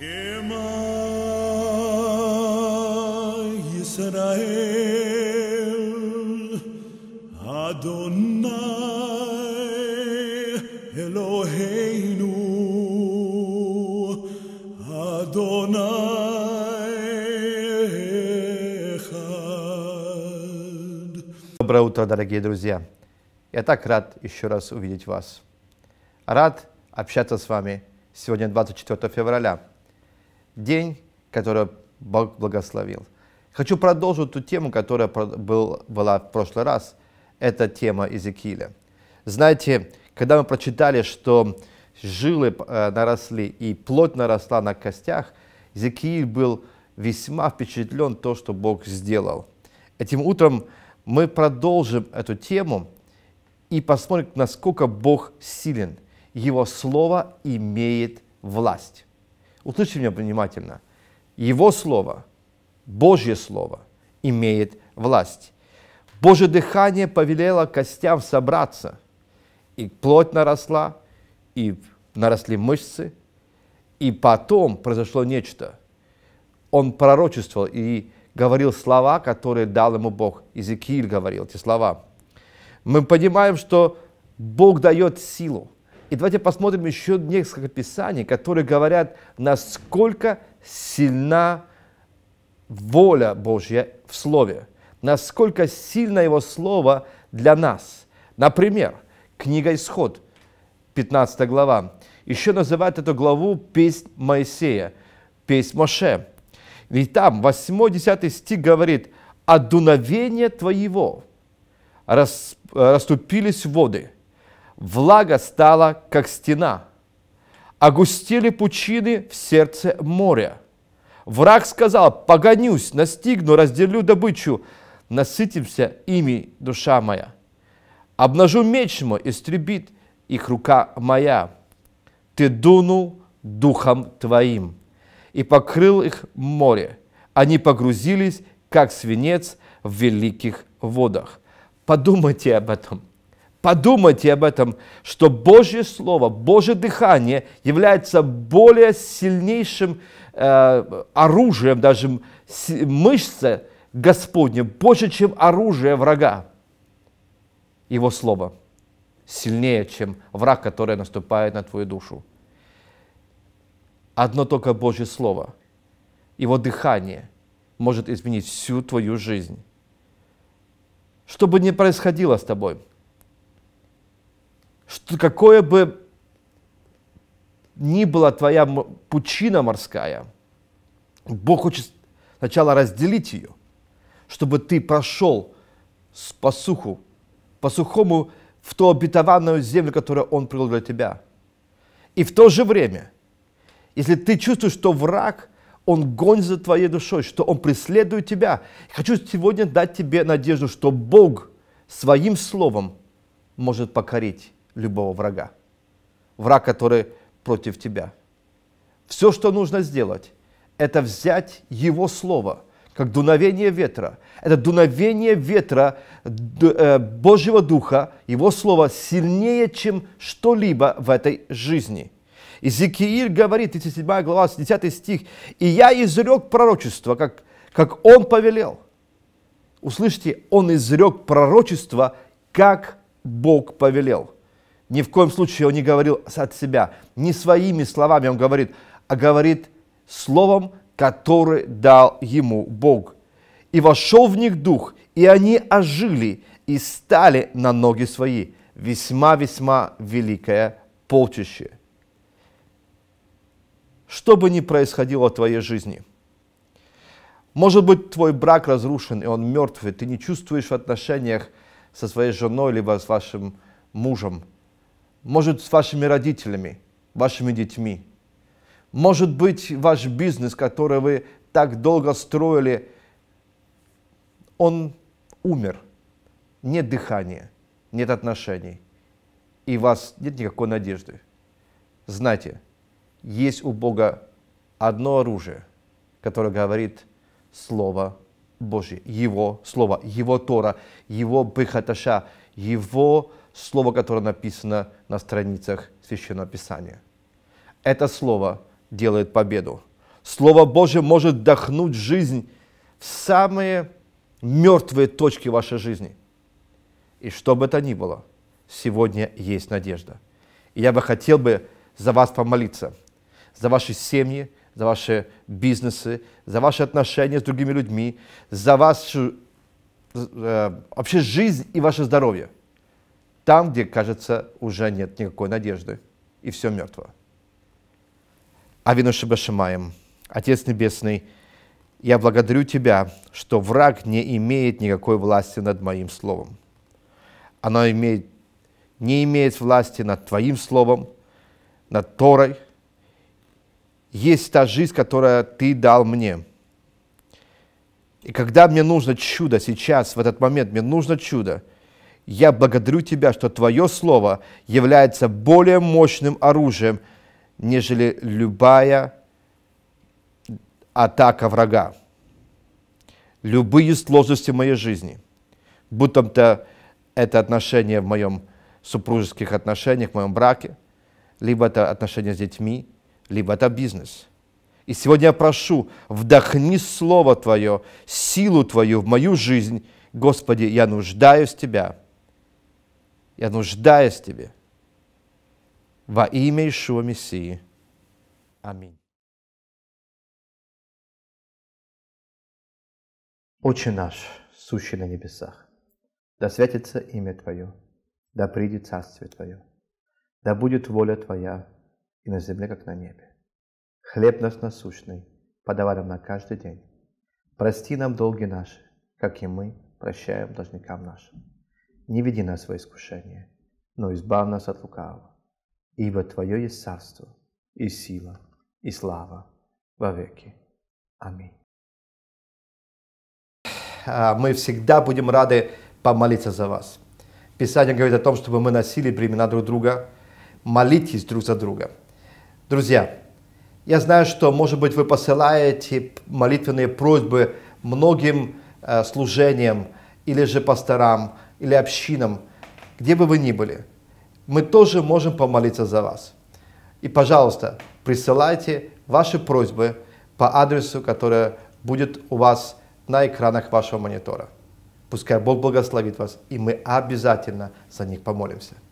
Доброе утро, дорогие друзья! Я так рад еще раз увидеть вас. Рад общаться с вами сегодня 24 февраля день, который Бог благословил. Хочу продолжить ту тему, которая был, была в прошлый раз. Это тема Иезекииля. Знаете, когда мы прочитали, что жилы э, наросли и плоть наросла на костях, Иезекииль был весьма впечатлен то, что Бог сделал. Этим утром мы продолжим эту тему и посмотрим, насколько Бог силен. Его Слово имеет власть услышьте меня внимательно, его слово, Божье слово имеет власть. Божье дыхание повелело костям собраться, и плоть наросла, и наросли мышцы, и потом произошло нечто. Он пророчествовал и говорил слова, которые дал ему Бог. Иезекииль говорил эти слова. Мы понимаем, что Бог дает силу. И давайте посмотрим еще несколько писаний, которые говорят, насколько сильна воля Божья в Слове, насколько сильно Его Слово для нас. Например, книга «Исход», 15 глава. Еще называют эту главу «Песнь Моисея», «Песнь Моше». И там 8-10 стих говорит «От дуновения твоего э, расступились воды» влага стала, как стена. Огустели пучины в сердце моря. Враг сказал, погонюсь, настигну, разделю добычу, насытимся ими, душа моя. Обнажу меч мой, истребит их рука моя. Ты дунул духом твоим, и покрыл их море. Они погрузились, как свинец в великих водах. Подумайте об этом. Подумайте об этом, что Божье Слово, Божье дыхание является более сильнейшим э, оружием, даже мышца Господня больше, чем оружие врага. Его Слово сильнее, чем враг, который наступает на твою душу. Одно только Божье Слово, Его дыхание может изменить всю твою жизнь. Что бы ни происходило с тобой – что какое бы ни была твоя пучина морская, Бог хочет сначала разделить ее, чтобы ты прошел по суху, по сухому в ту обетованную землю, которую Он привел для тебя. И в то же время, если ты чувствуешь, что враг, он гонит за твоей душой, что он преследует тебя, хочу сегодня дать тебе надежду, что Бог своим словом может покорить любого врага. Враг, который против тебя. Все, что нужно сделать, это взять Его Слово, как дуновение ветра. Это дуновение ветра э, Божьего Духа, Его Слово сильнее, чем что-либо в этой жизни. Изекииль говорит, 37 глава, 10 стих, «И я изрек пророчество, как, как он повелел». Услышьте, он изрек пророчество, как Бог повелел. Ни в коем случае он не говорил от себя, не своими словами он говорит, а говорит словом, которое дал ему Бог. «И вошел в них дух, и они ожили, и стали на ноги свои». Весьма-весьма великое полчище. Что бы ни происходило в твоей жизни, может быть, твой брак разрушен, и он мертвый, ты не чувствуешь в отношениях со своей женой, либо с вашим мужем – может, с вашими родителями, вашими детьми. Может быть, ваш бизнес, который вы так долго строили, он умер. Нет дыхания, нет отношений. И у вас нет никакой надежды. Знайте, есть у Бога одно оружие, которое говорит Слово Божье, Его Слово, Его Тора, Его Быхаташа, Его слово, которое написано на страницах Священного Писания. Это слово делает победу. Слово Божье может вдохнуть жизнь в самые мертвые точки вашей жизни. И что бы это ни было, сегодня есть надежда. И я бы хотел бы за вас помолиться, за ваши семьи, за ваши бизнесы, за ваши отношения с другими людьми, за вашу э, вообще жизнь и ваше здоровье – там, где, кажется, уже нет никакой надежды, и все мертво. Авину Шабашимаем, Отец Небесный, я благодарю Тебя, что враг не имеет никакой власти над моим словом. Оно имеет, не имеет власти над Твоим словом, над Торой. Есть та жизнь, которую Ты дал мне. И когда мне нужно чудо сейчас, в этот момент, мне нужно чудо – я благодарю Тебя, что Твое Слово является более мощным оружием, нежели любая атака врага. Любые сложности в моей жизни, будь то это отношения в моем супружеских отношениях, в моем браке, либо это отношения с детьми, либо это бизнес. И сегодня я прошу, вдохни Слово Твое, силу Твою в мою жизнь. Господи, я нуждаюсь в Тебя. Я нуждаюсь в Тебе. Во имя Ишуа Мессии. Аминь. Отче наш, сущий на небесах, да святится имя Твое, да придет Царствие Твое, да будет воля Твоя и на земле, как на небе. Хлеб нас насущный, подавай нам на каждый день. Прости нам долги наши, как и мы прощаем должникам нашим не веди нас во искушение, но избавь нас от лукавого. Ибо Твое есть царство, и сила, и слава во веки. Аминь. А, мы всегда будем рады помолиться за вас. Писание говорит о том, чтобы мы носили бремена друг друга. Молитесь друг за друга. Друзья, я знаю, что, может быть, вы посылаете молитвенные просьбы многим э, служениям или же пасторам – или общинам, где бы вы ни были, мы тоже можем помолиться за вас. И, пожалуйста, присылайте ваши просьбы по адресу, который будет у вас на экранах вашего монитора. Пускай Бог благословит вас, и мы обязательно за них помолимся.